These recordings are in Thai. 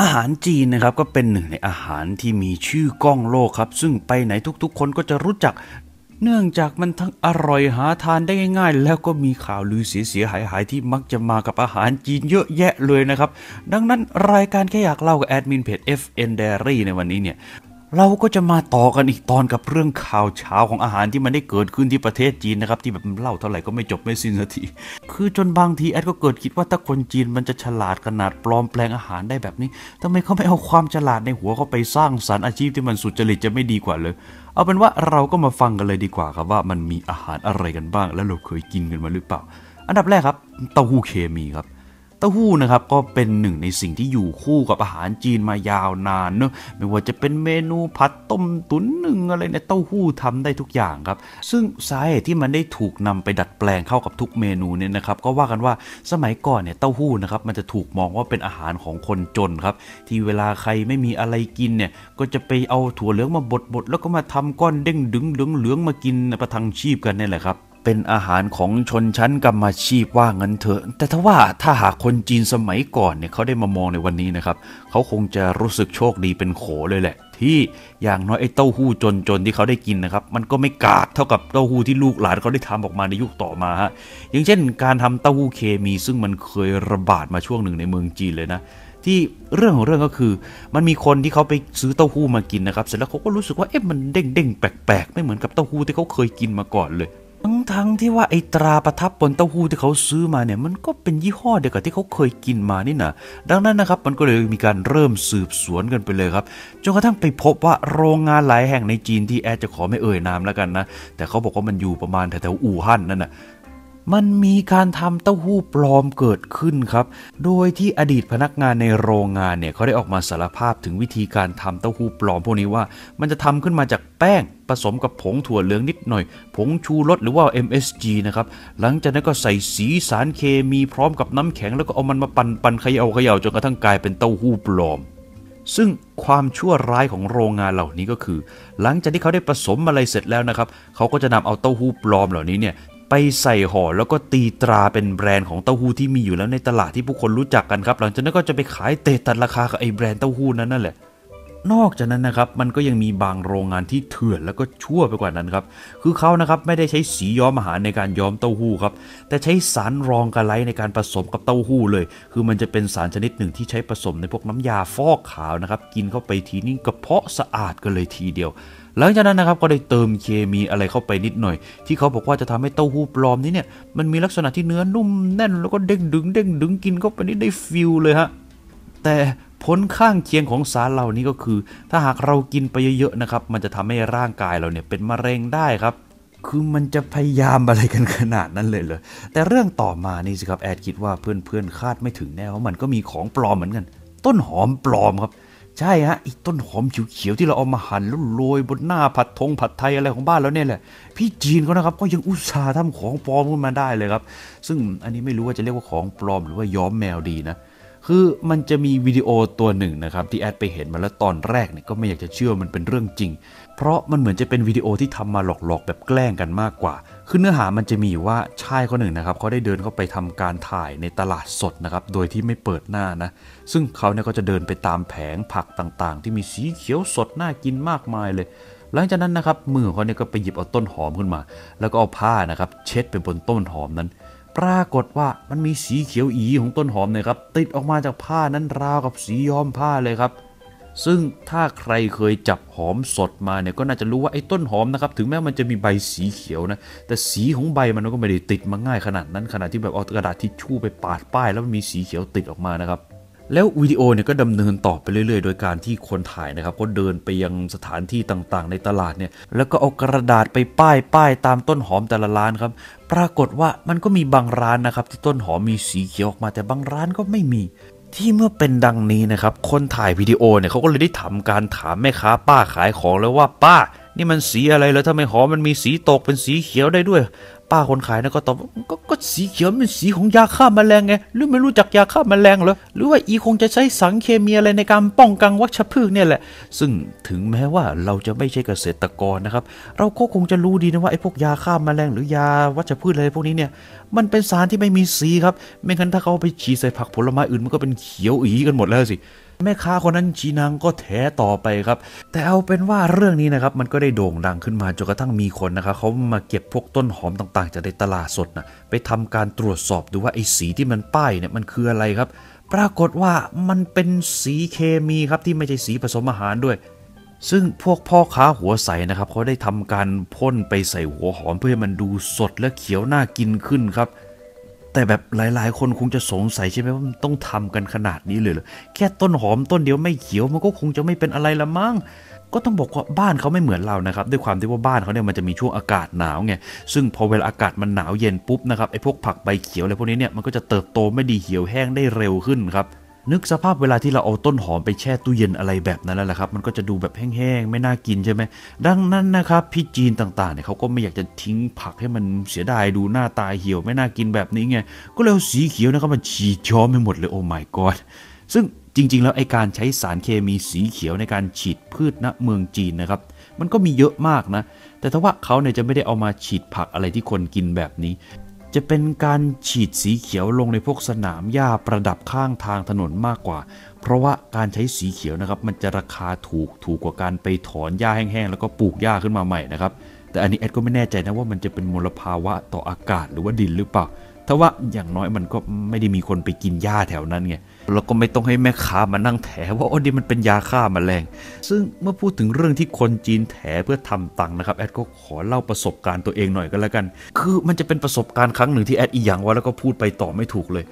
อาหารจีนนะครับ ก็เป็นหนึ่งในอาหารที่มีชื่อก้องโลกครับ ซึ่งไปไหนทุกๆคนก็จะรู้จัก เนื่องจากมันทั้งอร่อยหาทานได้ง่าย ๆ แล้วก็มีข่าวลือเสียหายหายที่มักจะมากับอาหารจีนเยอะแยะเลยนะครับ ดังนั้นรายการแค่อยากเล่ากับแอดมินเพจ FN Diary ในวันนี้เนี่ยเราก็จะมาต่อกันอีกตอนกับเรื่องข่าวเช้าของอาหารที่มันได้เกิดขึ้นที่ประเทศจีนนะครับที่แบบเล่าเท่าไหร่ก็ไม่จบไม่สิ้นสักทีคือจนบางทีแอดก็เกิดคิดว่าถ้าคนจีนมันจะฉลาดขนาดปลอมแปลงอาหารได้แบบนี้ทำไมเขาไม่เอาความฉลาดในหัวเขาไปสร้างสารรค์อาชีพที่มันสุจริตจะไม่ดีกว่าเลยเอาเป็นว่าเราก็มาฟังกันเลยดีกว่าครับว่า มันมีอาหารอะไรกันบ้าง และเราเคยกินกันมาหรือเปล่า อันดับแรกครับเต้าหู้เคมีครับเต้าหู้นะครับก็เป็นหนึ่งในสิ่งที่อยู่คู่กับอาหารจีนมายาวนานเนอะไม่ว่าจะเป็นเมนูผัดต้มตุ๋นหนึ่งอะไรเนี่ยเต้าหู้ทำได้ทุกอย่างครับ ซึ่งสาเหตุที่มันได้ถูกนำไปดัดแปลงเข้ากับทุกเมนูเนี่ยนะครับก็ว่ากันว่า สมัยก่อนเนี่ยเต้าหู้นะครับมันจะถูกมองว่าเป็นอาหารของคนจนครับที่เวลาใครไม่มีอะไรกินเนี่ยก็จะไปเอาถั่วเหลืองมาบดๆแล้วก็มาทำก้อนเด้งดึงเหลืองๆมากินประทังชีพกันนี่แหละครับเป็นอาหารของชนชั้นกรรมาชีพว่างั้นเถอะ แต่ถ้าว่าถ้าหากคนจีนสมัยก่อนเนี่ยเขาได้มามองในวันนี้นะครับ เขาคงจะรู้สึกโชคดีเป็นโขเลยแหละ ที่อย่างน้อยไอ้เต้าหู้จนๆที่เขาได้กินนะครับ มันก็ไม่กาดเท่ากับเต้าหู้ที่ลูกหลานเขาได้ทำออกมาในยุคต่อมาฮะ อย่างเช่นการทำเต้าหู้เคมีซึ่งมันเคยระบาดมาช่วงหนึ่งในเมืองจีนเลยนะ ที่เรื่องของเรื่องก็คือ มันมีคนที่เขาไปซื้อเต้าหู้มากินนะครับ เสร็จแล้วเขาก็รู้สึกว่าเอ๊ะมันเด้งเด้งแปลกๆ ไม่เหมือนกับเต้าหู้ที่เขาเคยกินมาก่อนเลยทั้งทั้งที่ว่าไอตราประทับบนเต้าหู้ที่เขาซื้อมาเนี่ยมันก็เป็นยี่ห้อเดียวกับที่เขาเคยกินมานี่นะดังนั้นนะครับมันก็เลยมีการเริ่มสืบสวนกันไปเลยครับจนกระทั่งไปพบว่าโรงงานหลายแห่งในจีนที่แอดจะขอไม่เอ่ยนามแล้วกันนะ แต่เขาบอกว่ามันอยู่ประมาณแถวๆ อู่ฮั่นนั่นนะมันมีการทำเต้าหู้ปลอมเกิดขึ้นครับ โดยที่อดีตพนักงานในโรงงานเนี่ยเขาได้ออกมาสารภาพถึงวิธีการทำเต้าหู้ปลอม พวกนี้ว่ามันจะทำขึ้นมาจากแป้ง ผสมกับผงถั่วเหลืองนิดหน่อย ผงชูรสหรือว่า MSG นะครับ หลังจากนั้นก็ใส่สีสารเคมีพร้อมกับน้ำแข็งแล้วก็เอามันมาปัน่นปั่นเขย่าเขย่าจนกระทั่งกลายเป็นเต้าหู้ปลอม ซึ่งความชั่วร้ายของโรงงานเหล่านี้ก็คือ หลังจากที่เขาได้ผสมอะไรเสร็จแล้วนะครับเขาก็จะนำเอาเต้าหู้ปลอมเหล่านี้เนี่ยไปใส่ห่อแล้วก็ตีตราเป็นแบรนด์ของเต้าหู้ที่มีอยู่แล้วในตลาดที่ผู้คนรู้จักกันครับหลังจากนั้นก็จะไปขายเตะตัดราคากับไอ้แบรนด์เต้าหู้นั้นนั่นแหละนอกจากนั้นนะครับมันก็ยังมีบางโรงงานที่เถื่อนแล้วก็ชั่วไปกว่านั้นครับคือเขานะครับไม่ได้ใช้สีย้อมอาหารในการย้อมเต้าหู้ครับแต่ใช้สารรองกะไลในการผสมกับเต้าหู้เลย คือมันจะเป็นสารชนิดหนึ่งที่ใช้ผสมในพวกน้ำยาฟอกขาวนะครับกินเข้าไปทีนี้กระเพาะสะอาดกันเลยทีเดียวหลังจากนั้นนะครับก็ได้เติมเคมีอะไรเข้าไปนิดหน่อย ที่เขาบอกว่าจะทำให้เต้าหู้ปลอมนี้เนี่ยมันมีลักษณะที่เนื้อนุ่มแน่นแล้วก็เด้งดึงเด้งดึงกินเข้าไปนี่ได้ฟิลเลยฮะแต่ผลข้างเคียงของสารเหล่านี้ก็คือ ถ้าหากเรากินไปเยอะๆนะครับมันจะทำให้ร่างกายเราเนี่ยเป็นมะเร็งได้ครับ คือมันจะพยายามอะไรกันขนาดนั้นเลยเลย แต่เรื่องต่อมานี่สิครับแอดคิดว่าเพื่อนๆคาดไม่ถึงแน่ว่ามันก็มีของปลอมเหมือนกัน ต้นหอมปลอมครับใช่ฮะอีต้นหอมเขียวๆที่เราเอามาหั่นแล้วโรยบนหน้าผัดทงผัดไทยอะไรของบ้านแล้วเนี่ยแหละพี่จีนเขานะครับก็ยังอุตส่าห์ทำของปลอมขึ้นมาได้เลยครับซึ่งอันนี้ไม่รู้ว่าจะเรียกว่าของปลอมหรือว่าย้อมแมวดีนะคือมันจะมีวิดีโอตัวหนึ่งนะครับที่แอดไปเห็นมาแล้วตอนแรกเนี่ยก็ไม่อยากจะเชื่อมันเป็นเรื่องจริง เพราะมันเหมือนจะเป็นวิดีโอที่ทำมาหลอกๆแบบแกล้งกันมากกว่าคือเนื้อหามันจะมีอยู่ว่าชายคนหนึ่งนะครับเขาได้เดินเข้าไปทำการถ่ายในตลาดสดนะครับ โดยที่ไม่เปิดหน้านะ ซึ่งเขาเนี่ยก็จะเดินไปตามแผงผักต่างๆ ที่มีสีเขียวสดน่ากินมากมายเลย หลังจากนั้นนะครับมือของเขาเนี่ยก็ไปหยิบเอาต้นหอมขึ้นมา แล้วก็เอาผ้านะครับ เช็ดไปบนต้นหอมนั้น ปรากฏว่ามันมีสีเขียวอีของต้นหอมเนี่ยครับติดออกมาจากผ้านั้นราวกับสีย้อมผ้าเลยครับซึ่งถ้าใครเคยจับหอมสดมาเนี่ยก็น่าจะรู้ว่าไอ้ต้นหอมนะครับถึงแม้มันจะมีใบสีเขียวนะแต่สีของใบมันก็ไม่ได้ติดมาง่ายขนาดนั้นขนาดที่แบบเอากระดาษทิชชู่ไปปาดป้ายแล้วมันมีสีเขียวติดออกมานะครับแล้ววิดีโอเนี่ยก็ดำเนินต่อไปเรื่อยๆ โดยการที่คนถ่ายนะครับ ก็เดินไปยังสถานที่ต่างๆ ในตลาดเนี่ยแล้วก็เอากระดาษไปป้ายป้ายตามต้นหอมแต่ละร้านครับปรากฏว่ามันก็มีบางร้านนะครับที่ต้นหอมมีสีเขียวออกมาแต่บางร้านก็ไม่มีที่เมื่อเป็นดังนี้นะครับ คนถ่ายวิดีโอเนี่ยเขาก็เลยได้ทามการถามแม่ค้าป้าขายของแล้วว่าป้า นี่มันสีอะไรแล้วทำไมหอมมันมีสีตกเป็นสีเขียวได้ด้วยป้าคนขายนะก็ตอบกก็สีเขียวเป็นสีของยาฆ่ามาแมลงไงหรือไม่รู้จักยาฆ่ามาแมลงเหรอหรือว่าอีคงจะใช้สารเคมีอะไรในการป้องกันวัชพืชเนี่ยแหละ ซึ่งถึงแม้ว่าเราจะไม่ใช่เกษตรกรนะครับ เราก็คงจะรู้ดีนะว่าไอ้พวกยาฆ่ามาแมลงหรือยาวัชพืชอะไรพวกนี้เนี่ยมันเป็นสารที่ไม่มีสีครับ ไม่งั้นถ้าเขาไปฉีดใส่ผักผลไม้อื่นมันก็เป็นเขียวอีกันหมดแล้วสิแม่ค้าคนนั้นชีนางก็แถต่อไปครับ แต่เอาเป็นว่าเรื่องนี้นะครับ มันก็ได้โด่งดังขึ้นมาจนกระทั่งมีคนนะครับเขามาเก็บพวกต้นหอมต่างๆจากในตลาดสดนะไปทำการตรวจสอบดูว่าไอ้สีที่มันป้ายเนี่ยมันคืออะไรครับ ปรากฏว่ามันเป็นสีเคมีครับที่ไม่ใช่สีผสมอาหารด้วย ซึ่งพวกพ่อค้าหัวใสนะครับเขาได้ทำการพ่นไปใส่หัวหอมเพื่อให้มันดูสดและเขียวน่ากินขึ้นครับแต่แบบหลายๆ คนคงจะสงสัยใช่ไหมว่ามันต้องทำกันขนาดนี้เลยเหรอแค่ต้นหอมต้นเดียวไม่เขียวมันก็คงจะไม่เป็นอะไรละมั้งก็ต้องบอกว่าบ้านเขาไม่เหมือนเรานะครับด้วยความที่ว่าบ้านเขาเนี่ยมันจะมีช่วงอากาศหนาวไงซึ่งพอเวลาอากาศมันหนาวเย็นปุ๊บนะครับไอ้พวกผักใบเขียวอะไรพวกนี้เนี่ยมันก็จะเติบโตไม่ดีเหี่ยวแห้งได้เร็วขึ้นครับนึกสภาพเวลาที่เราเอาต้นหอมไปแช่ตู้เย็นอะไรแบบนั้นแล้วละครับมันก็จะดูแบบแห้งๆไม่น่ากินใช่ไหมดังนั้นนะครับพี่จีนต่างๆเนี่ยเขาก็ไม่อยากจะทิ้งผักให้มันเสียดายดูหน้าตาเหี่ยว ไม่น่ากินแบบนี้ไงก็เลยสีเขียวนะครับมันฉีดช้อมไปหมดเลยโอ้ my god ซึ่งจริงๆแล้วไอการใช้สารเคมีสีเขียวในการฉีดพืชณเมืองจีนนะครับ มันก็มีเยอะมากนะ แต่ถ้าว่าเขาเนี่ยจะไม่ได้เอามาฉีดผักอะไรที่คนกินแบบนี้จะเป็นการฉีดสีเขียวลงในพวกสนามหญ้าประดับข้างทางถนนมากกว่า เพราะว่าการใช้สีเขียวนะครับมันจะราคาถูกถูก กว่าการไปถอนหญ้าแห้งๆแล้วก็ปลูกหญ้าขึ้นมาใหม่นะครับ แต่อันนี้แอดก็ไม่แน่ใจนะว่ามันจะเป็นมลภาวะต่ออากาศหรือว่าดินหรือเปล่าถ้าว่าอย่างน้อยมันก็ไม่ได้มีคนไปกินยาแถวนั้นไงเราก็ไม่ต้องให้แม่ค้ามานั่งแถว่าโอ้ดีมันเป็นยาฆ่ามาแมลง ซึ่งเมื่อพูดถึงเรื่องที่คนจีนแถเพื่อทำตังค์นะครับแอดก็ขอเล่าประสบการณ์ตัวเองหน่อยก็แล้วกัน คือมันจะเป็นประสบการณ์ครั้งหนึ่งที่แอดอีหยังว่าแล้วก็พูดไปต่อไม่ถูกเลย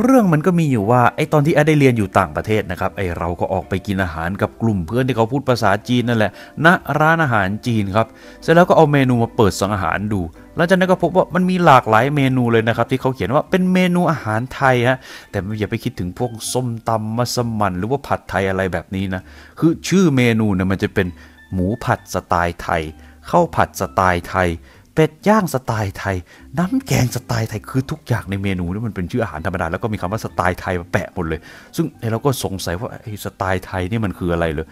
เรื่องมันก็มีอยู่ว่าไอตอนที่อาได้เรียนอยู่ต่างประเทศนะครับไอเราก็ออกไปกินอาหารกับกลุ่ม เพื่อนที่เขาพูดภาษาจีนนั่นแหละณนะร้านอาหารจีนครับ เสร็จแล้วก็เอาเมนูมาเปิดสั่งอาหารดูหลังจากนั้นก็พบว่ามันมีหลากหลายเมนูเลยนะครับที่เขาเขียนว่าเป็นเมนูอาหารไทยฮะแต่อย่าไปคิดถึงพวกส้มตำมัสมันหรือว่าผัดไทยอะไรแบบนี้นะคือชื่อเมนูเนี่ยมันจะเป็น หมูผัดสไตล์ไทยข้าวผัดสไตล์ไทยเป็ดย่างสไตล์ไทย น้ำแกงสไตล์ไทยคือทุกอย่างในเมนูนี่มันเป็นชื่ออาหารธรรมดาแล้วก็มีคำว่าสไตล์ไทยมาแปะหมดเลย ซึ่งเราก็สงสัยว่าไอ้สไตล์ไทยนี่มันคืออะไรเลย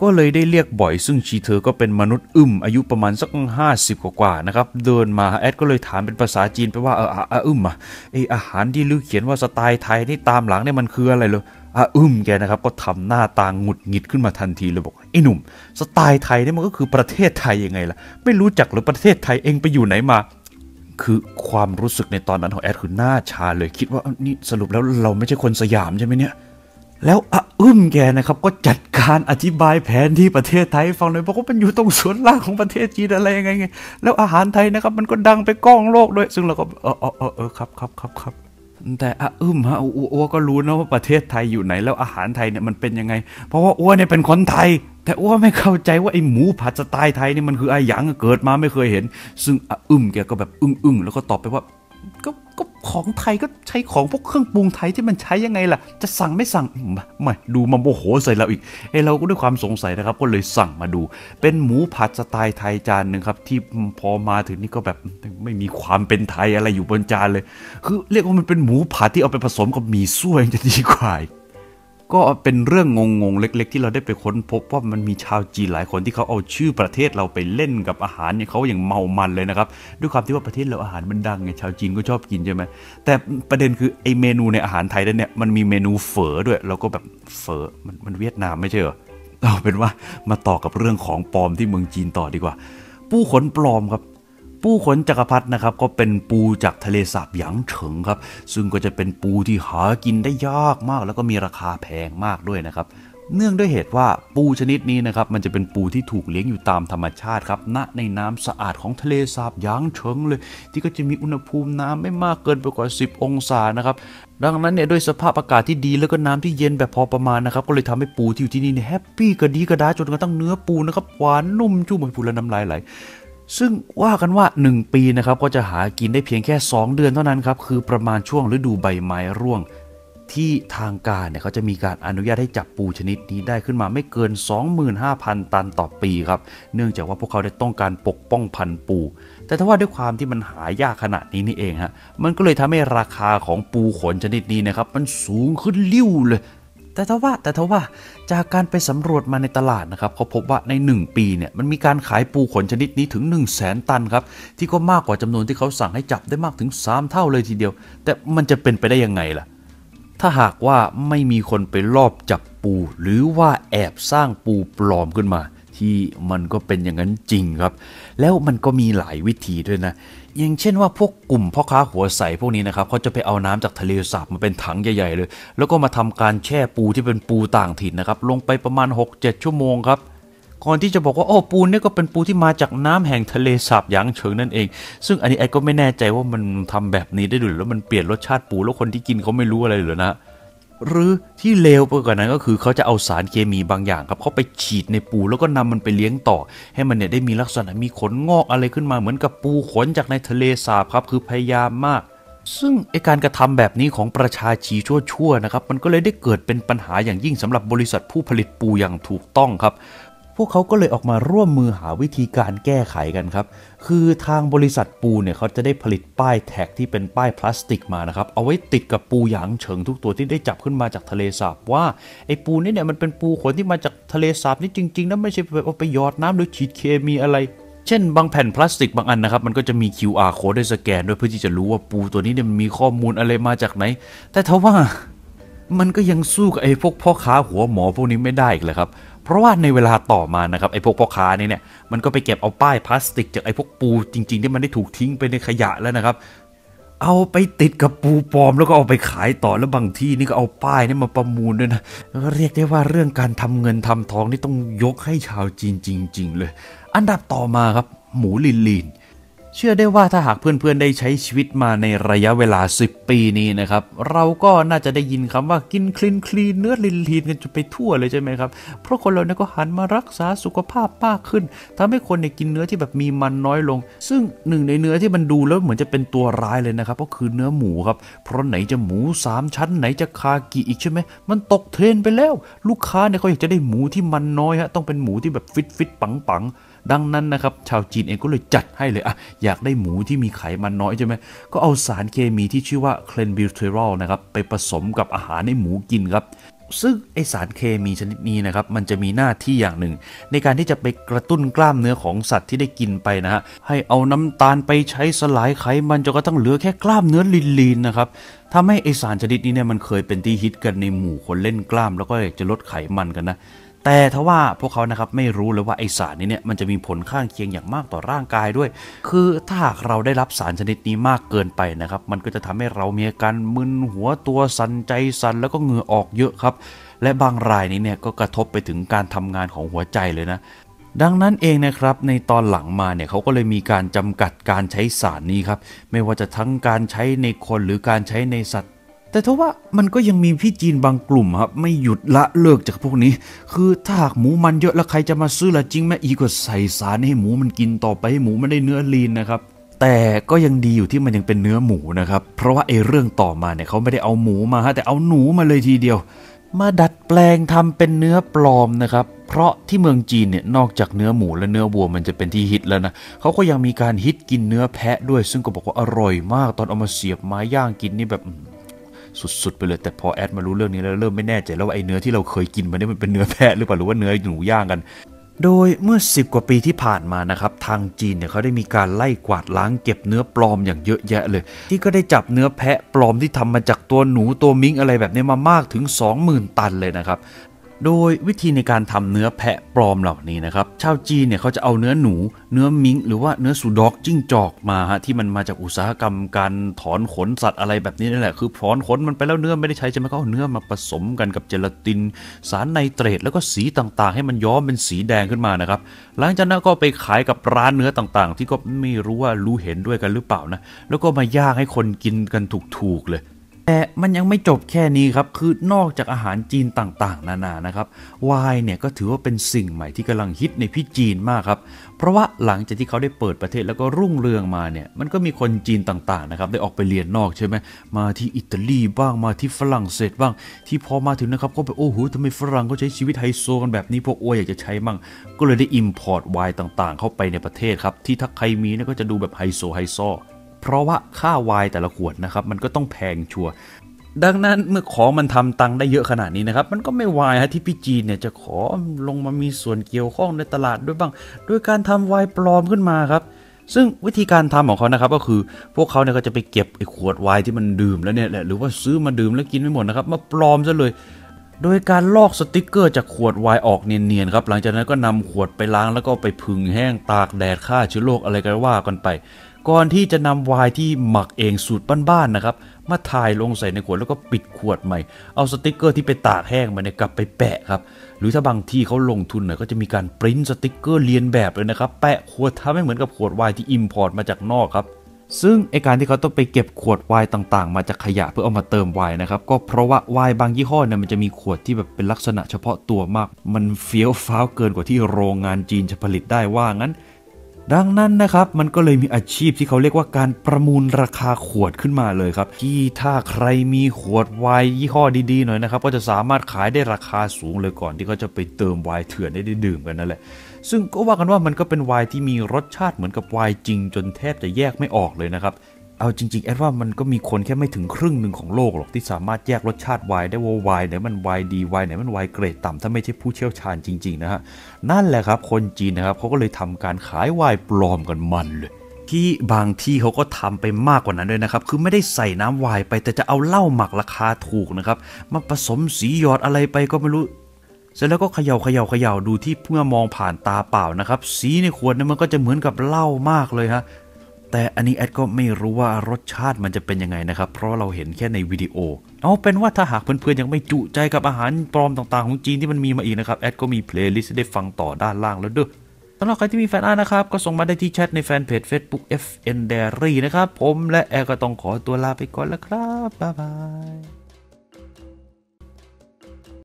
ก็เลยได้เรียกบ่อย ซึ่งชีเธอก็เป็นมนุษย์อึมอายุประมาณสัก 50 กว่ากว่านะครับเดินมาแอดก็เลยถามเป็นภาษาจีนไปว่าเอออึมอ่ะไออาหารที่ลือเขียนว่าสไตล์ไทยนี่ตามหลังเนี่ยมันคืออะไรเลยอาอึมแกนะครับก็ทำหน้าตางหงุดหงิดขึ้นมาทันทีเลยบอกไอ้หนุ่มสไตล์ไทยเนี่ยมันก็คือประเทศไทยยังไงล่ะไม่รู้จักหรือประเทศไทยเองไปอยู่ไหนมา คือความรู้สึกในตอนนั้นของแอดคือหน้าชาเลย คิดว่านี่สรุปแล้วเราไม่ใช่คนสยามใช่ไหมเนี่ย แล้วอาอึ้มแกนะครับ ก็จัดการอธิบายแผนที่ประเทศไทยฟังเลยบอกว่ามันอยู่ตรงส่วนล่างของประเทศจีนอะไรยังไงแล้วอาหารไทยนะครับ มันก็ดังไปก้องโลกด้วยซึ่งเราก็เออเออเออครับครับครับครับแต่อึอึมฮะอ้วก็รู้นะว่าประเทศไทยอยู่ไหนแล้วอาหารไทยเนี่ยมันเป็นยังไง เพราะว่าอ้วเนี่ยเป็นคนไทย แต่อ้วไม่เข้าใจว่าไอ้หมูผัดสไตล์ไทยนี่มันคืออะไรอย่างเกิดมาไม่เคยเห็น ซึ่งอึอึมแกก็แบบอึ้งๆแล้วก็ตอบไปว่าก็ของไทยก็ใช้ของพวกเครื่องปรุงไทยที่มันใช้ยังไงล่ะ จะสั่งไม่สั่งไม่ดูมาโมโหใส่เราอีกเอ้เราก็ด้วยความสงสัยนะครับ ก็เลยสั่งมาดู เป็นหมูผัดสไตล์ไทยจานหนึ่งครับที่พอมาถึงนี่ก็แบบไม่มีความเป็นไทยอะไรอยู่บนจานเลย คือเรียกว่ามันเป็นหมูผัดที่เอาไปผสมกับหมี่ซ่วจะดีกว่าก็เป็นเรื่องงงๆเล็กๆที่เราได้ไปค้นพบว่ามันมีชาวจีนหลายคนที่เขาเอาชื่อประเทศเราไปเล่นกับอาหารเนี่ยเขาอย่างเมามันเลยนะครับ ด้วยความที่ว่าประเทศเราอาหารมันดังไงชาวจีนก็ชอบกินใช่ไหมแต่ประเด็นคือไอเมนูในอาหารไทยเนี่ยมันมีเมนูเฝอด้วยเราก็แบบเฝอมันมันเวียดนามไม่ใช่เหรอเอาเป็นว่ามาต่อกับเรื่องของปลอมที่เมืองจีนต่อดีกว่าผู้ขนปลอมครับปูขนจักรพรรดินะครับก็เป็นปูจากทะเลสาบหยางเฉิงครับซึ่งก็จะเป็นปูที่หากินได้ยากมากแล้วก็มีราคาแพงมากด้วยนะครับเนื่องด้วยเหตุว่าปูชนิดนี้นะครับมันจะเป็นปูที่ถูกเลี้ยงอยู่ตามธรรมชาติครับณในน้ำสะอาดของทะเลสาบยางเฉิงเลย ที่ก็จะมีอุณหภูมิน้ำไม่มากเกินไปกว่า 10 องศานะครับดังนั้นเนี่ยด้วยสภาพอากาศที่ดีแล้วก็น้ำที่เย็นแบบพอประมาณนะครับก็เลยทำให้ปูที่อยู่ที่นี่เนี่ยแฮปปี้กระดีกระดาจนกระทั่งเนื้อปูนะครับหวานนุ่มจุ่มเหมือนปูและน้ำลายไหลซึ่งว่ากันว่า 1 ปีนะครับก็จะหากินได้เพียงแค่ 2 เดือนเท่านั้นครับ คือประมาณช่วงฤดูใบไม้ร่วงที่ทางการเนี่ย เขาจะมีการอนุญาตให้จับปูชนิดนี้ได้ขึ้นมาไม่เกิน 25,000 ตันต่อปีครับ เนื่องจากว่าพวกเขาได้ต้องการปกป้องพันธุ์ปู แต่ถ้าว่าด้วยความที่มันหายากขนาดนี้นี่เองฮะมันก็เลยทำให้ราคาของปูขนชนิดนี้นะครับมันสูงขึ้นลิ้วเลยแต่ทว่าแต่ทว่าจากการไปสำรวจมาในตลาดนะครับเขาพบว่าใน 1 ปีเนี่ยมันมีการขายปูขนชนิดนี้ถึง1 0 0 0 0แสนตันครับ ที่ก็มากกว่าจำนวนที่เขาสั่งให้จับได้มากถึง 3 เท่าเลยทีเดียว แต่มันจะเป็นไปได้ยังไงล่ะ ถ้าหากว่าไม่มีคนไปลอบจับปูหรือว่าแอบสร้างปูปลอมขึ้นมาที่มันก็เป็นอย่างนั้นจริงครับ แล้วมันก็มีหลายวิธีด้วยนะ อย่างเช่นว่าพวกกลุ่มพ่อค้าหัวใสพวกนี้นะครับเขาจะไปเอาน้ำจากทะเลสาบมาเป็นถังใหญ่ๆเลย แล้วก็มาทำการแช่ปูที่เป็นปูต่างถิ่นนะครับลงไปประมาณ 6-7 ชั่วโมงครับก่อนที่จะบอกว่าโอ้ปูนี่ก็เป็นปูที่มาจากน้ำแห่งทะเลสาบหยางเฉิงนั่นเอง ซึ่งอันนี้ไอ้ก็ไม่แน่ใจว่ามันทำแบบนี้ได้หรือแล้วมันเปลี่ยนรสชาติปูแล้วคนที่กินเขาไม่รู้อะไรหรือนะหรือ ที่เลวไปกว่านั้นก็คือเขาจะเอาสารเคมีบางอย่างครับเขาไปฉีดในปูแล้วก็นำมันไปเลี้ยงต่อ ให้มันเนี่ยได้มีลักษณะมีขนงอกอะไรขึ้นมาเหมือนกับปูขนจากในทะเลสาบครับ คือพยายามมาก ซึ่งไอการกระทำแบบนี้ของประชาชีชั่วๆนะครับ มันก็เลยได้เกิดเป็นปัญหาอย่างยิ่งสำหรับบริษัทผู้ผลิตปูอย่างถูกต้องครับวกเขาก็เลยออกมาร่วมมือหาวิธีการแก้ไขกันครับ คือทางบริษัทปูเนี่ยเขาจะได้ผลิตป้ายแท็กที่เป็นป้ายพลาสติกมานะครับเอาไว้ติดกับปูหยางเฉิงทุกตัวที่ได้จับขึ้นมาจากทะเลสาบว่าไอ้ปูนี่เนี่ยมันเป็นปูขนที่มาจากทะเลสาบนี่จริง ๆนะไม่ใช่เอาไปหยอดน้ำหรือฉีดเคมีอะไร เช่นบางแผ่นพลาสติกบางอันนะครับมันก็จะมี QR โค้ดได้สแกนด้วยเพื่อที่จะรู้ว่าปูตัวนี้เนี่ยมันมีข้อมูลอะไรมาจากไหน แต่ทว่ามันก็ยังสู้กับไอ้พวกพ่อค้าหัวหมอพวกนี้ไม่ได้อีกเลยครับเพราะว่าในเวลาต่อมานะครับไอ้พวกพ่อค้านี่เนี่ยมันก็ไปเก็บเอาป้ายพลาสติกจากไอ้พวกปูจริง ๆ ที่มันได้ถูกทิ้งไปในขยะแล้วนะครับ เอาไปติดกับปูปลอม แล้วก็เอาไปขายต่อแล้วบางที่นี่ก็เอาป้ายนี่มาประมูลด้วยนะเรียกได้ว่าเรื่องการทำเงินทำทองนี่ต้องยกให้ชาวจีนจริงๆเลย อันดับต่อมาครับหมูลินลินเชื่อได้ว่าถ้าหากเพื่อนๆได้ใช้ชีวิตมาในระยะเวลา 10 ปีนี้นะครับ เราก็น่าจะได้ยินคำว่ากินคลีนคลีนเนื้อลินลีนกันจนไปทั่วเลยใช่ไหมครับเพราะคนเราเนี่ยก็หันมารักษาสุขภาพมากขึ้นทำให้คนเนี่ยกินเนื้อที่แบบมีมันน้อยลง ซึ่งหนึ่งในเนื้อที่มันดูแล้วเหมือนจะเป็นตัวร้ายเลยนะครับ ก็คือเนื้อหมูครับเพราะไหนจะหมู3ชั้น ไหนจะคากิอีกใช่ไหมมันตกเทรนไปแล้ว ลูกค้าเนี่ยเขาอยากจะได้หมูที่มันน้อยฮะต้องเป็นหมูที่แบบฟิตฟิตปังปังดังนั้นนะครับ ชาวจีนเองก็เลยจัดให้เลยอะอยากได้หมูที่มีไขมันน้อยใช่ไหม ก็เอาสารเคมีที่ชื่อว่าเคลนบิวเทอรอลนะครับไปผสมกับอาหารให้หมูกินครับ ซึ่งไอสารเคมีชนิดนี้นะครับมันจะมีหน้าที่อย่างหนึ่ง ในการที่จะไปกระตุ้นกล้ามเนื้อของสัตว์ที่ได้กินไปนะฮะให้เอาน้ำตาลไปใช้สลายไขมันจนกระทั่งเหลือแค่กล้ามเนื้อลีนๆนะครับทำให้ไอสารชนิดนี้เนี่ยมันเคยเป็นที่ฮิตกันในหมู่คนเล่นกล้าม แล้วก็จะลดไขมันกันนะแต่ทว่าพวกเขานะครับไม่รู้เลยว่าไอสารนี้เนี่ยมันจะมีผลข้างเคียงอย่างมากต่อร่างกายด้วย คือถ้าหากเราได้รับสารชนิดนี้มากเกินไปนะครับมันก็จะทำให้เรามีอาการมึนหัวตัวสันใจสันแล้วก็เหงื่อออกเยอะครับ และบางรายนี้เนี่ยก็กระทบไปถึงการทำงานของหัวใจเลยนะ ดังนั้นเองนะครับในตอนหลังมาเนี่ยเขาก็เลยมีการจำกัดการใช้สารนี้ครับไม่ว่าจะทั้งการใช้ในคนหรือการใช้ในสัตว์แต่ทว่ามันก็ยังมีพี่จีนบางกลุ่มครับไม่หยุดละเลิกจากพวกนี้ คือถ้าหากหมูมันเยอะแล้วใครจะมาซื้อละจริงแม่อีก็ใส่สารให้หมูมันกินต่อไปให้หมูมันได้เนื้อลีนนะครับ แต่ก็ยังดีอยู่ที่มันยังเป็นเนื้อหมูนะครับ เพราะว่าไอ้เรื่องต่อมาเนี่ยเขาไม่ได้เอาหมูมาฮะแต่เอาหนูมาเลยทีเดียว มาดัดแปลงทำเป็นเนื้อปลอมนะครับ เพราะที่เมืองจีนเนี่ยนอกจากเนื้อหมู และเนื้อวัวมันจะเป็นที่ฮิตแล้วนะเขาก็ยังมีการฮิตกินเนื้อแพะ ด้วยซึ่งก็บอกว่าอร่อยมาก ตอนเอามาเสียบไม้ย่างกินนี่แบบสุดๆไปเลยแต่พอแอดมารู้เรื่องนี้แล้วเริ่มไม่แน่ใจแล้วว่าไอ้เนื้อที่เราเคยกินมันนี่มันเป็นเนื้อแพะหรือเปล่าหรือว่าเนื้อหนูย่างกัน โดยเมื่อ 10 กว่าปีที่ผ่านมานะครับทางจีนเนี่ยเขาได้มีการไล่กวาดล้างเก็บเนื้อปลอมอย่างเยอะแยะเลย ที่ก็ได้จับเนื้อแพะปลอมที่ทำมาจากตัวหนูตัวมิ้งอะไรแบบนี้มามากถึง 20,000 ตันเลยนะครับโดยวิธีในการทำเนื้อแพะปลอมเหล่านี้นะครับชาวจีนเนี่ยเขาจะเอาเนื้อหนู เนื้อมิงหรือว่าเนื้อสุดอกจิ้งจอกมาฮะที่มันมาจากอุตสาหกรรมการถอนขนสัตว์อะไรแบบนี้นั่นแหละคือถอนขนมันไปแล้วเนื้อไม่ได้ใช้ใช่ไหมก็เอาเนื้อมาผสมกันกับเจลาตินสารไนเตรต แล้วก็สีต่างๆ ให้มันย้อมเป็นสีแดงขึ้นมานะครับ หลังจากนั้นก็ไปขายกับร้านเนื้อต่างๆ ที่ก็ไม่รู้ว่ารู้เห็นด้วยกันหรือเปล่านะ แล้วก็มาย่างให้คนกินกันถูกๆเลยแต่มันยังไม่จบแค่นี้ครับคือนอกจากอาหารจีนต่างๆ นานานะครับวายเนี่ยก็ถือว่าเป็นสิ่งใหม่ที่กำลังฮิตในพี่จีนมากครับ เพราะว่าหลังจากที่เขาได้เปิดประเทศแล้วก็รุ่งเรืองมาเนี่ยมันก็มีคนจีนต่างๆนะครับได้ออกไปเรียนนอกใช่ไหมมาที่อิตาลีบ้างมาที่ฝรั่งเศสบ้าง ที่พอมาถึงนะครับก็ไปโอ้โหทำไมฝรั่งเขาใช้ชีวิตไฮโซกันแบบนี้พวกอ้วยอยากจะใช้มั่ง ก็เลยได้อิมพอร์ตวายต่างๆ เข้าไปในประเทศครับที่ถ้าใครมีเนี่ยก็จะดูแบบไฮโซไฮโซเพราะว่าค่าวายแต่ละขวดนะครับมันก็ต้องแพงชัวร์ดังนั้นเมื่อของมันทำตังได้เยอะขนาดนี้นะครับมันก็ไม่วายฮะที่พี่จีนเนี่ยจะขอลงมามีส่วนเกี่ยวข้องในตลาดด้วยบ้างด้วยการทำวายปลอมขึ้นมาครับซึ่งวิธีการทำของเขานะครับก็คือพวกเขาเนี่ยก็จะไปเก็บไอ้ขวดวายที่มันดื่มแล้วเนี่ยแหละหรือว่าซื้อมาดื่มแล้วกินไม่หมดนะครับมาปลอมซะเลย โดยการลอกสติกเกอร์จากขวดวายออกเนียนๆครับหลังจากนั้นก็นำขวดไปล้าง แล้วก็ไปพึ่งแห้งตากแดดฆ่าเชื้อโรคอะไรกันว่ากันไปก่อนที่จะนำไวน์ที่หมักเองสูตรบ้านๆนะครับมาถ่ายลงใส่ในขวดแล้วก็ปิดขวดใหม่ เอาสติกเกอร์ที่ไปตากแห้งมาเนี่ยกลับไปแปะครับ หรือถ้าบางที่เขาลงทุนเนี่ยก็จะมีการปริ้นสติกเกอร์เลียนแบบเลยนะครับแปะขวดทำให้เหมือนกับขวดไวน์ที่อิมพอร์ตมาจากนอกครับ ซึ่งไอการที่เขาต้องไปเก็บขวดไวน์ต่างๆ มาจากขยะเพื่อเอามาเติมไวน์นะครับก็เพราะว่าไวน์บางยี่ห้อเนี่ยมันจะมีขวดที่แบบเป็นลักษณะเฉพาะตัวมาก มันเฟี้ยวฟ้าวเกินกว่าที่โรงงานจีนจะผลิตได้ว่างั้นดังนั้นนะครับมันก็เลยมีอาชีพที่เขาเรียกว่าการประมูลราคาขวดขึ้นมาเลยครับที่ถ้าใครมีขวดไวน์ยี่ห้อดีๆหน่อยนะครับก็จะสามารถขายได้ราคาสูงเลยก่อน ที่เขาจะไปเติมไวน์เถื่อนได้ดื่มกันนั่นแหละซึ่งก็ว่ากันว่ามันก็เป็นไวน์ที่มีรสชาติเหมือนกับไวน์จริงจนแทบจะแยกไม่ออกเลยนะครับเอาจริงๆแอดว่ามันก็มีคนแค่ไม่ถึงครึ่งหนึ่งของโลกหรอกที่สามารถแยกรสชาติไวน์ได้ว่าไวน์ไหนมันไวน์ดีไวน์ไหนมันไวน์เกรดต่ำถ้าไม่ใช่ผู้เชี่ยวชาญจริงๆนะฮะนั่นแหละครับ คนจีนนะครับเขาก็เลยทำการขายไวน์ปลอมกันมันเลย ที่บางที่เขาก็ทำไปมากกว่านั้นด้วยนะครับคือไม่ได้ใส่น้ำวายไปแต่จะเอาเหล้าหมักราคาถูกนะครับมาผสมสีหยอดอะไรไปก็ไม่รู้ เสร็จแล้วก็เขย่าเขย่าเขย่าดูที่เพื่อมองผ่านตาเปล่านะครับสีในขวดนั้นมันก็จะเหมือนกับเหล้ามากเลยฮะแต่อันนี้แอดก็ไม่รู้ว่ารสชาติมันจะเป็นยังไงนะครับ เพราะเราเห็นแค่ในวิดีโอ เอาเป็นว่าถ้าหากเพื่อนๆ ยังไม่จุใจกับอาหารปลอมต่างๆ ของจีนที่มันมีมาอีกนะครับ แอดก็มีเพลย์ลิสต์ได้ฟังต่อด้านล่างแล้วด้วยสำหรับใครที่มีแฟนอาร์นะครับ ก็ส่งมาได้ที่แชทในแฟนเพจ Facebook FN Diary นะครับผมและแอร์ก็ต้องขอตัวลาไปก่อนแล้วครับบ๊ายบาย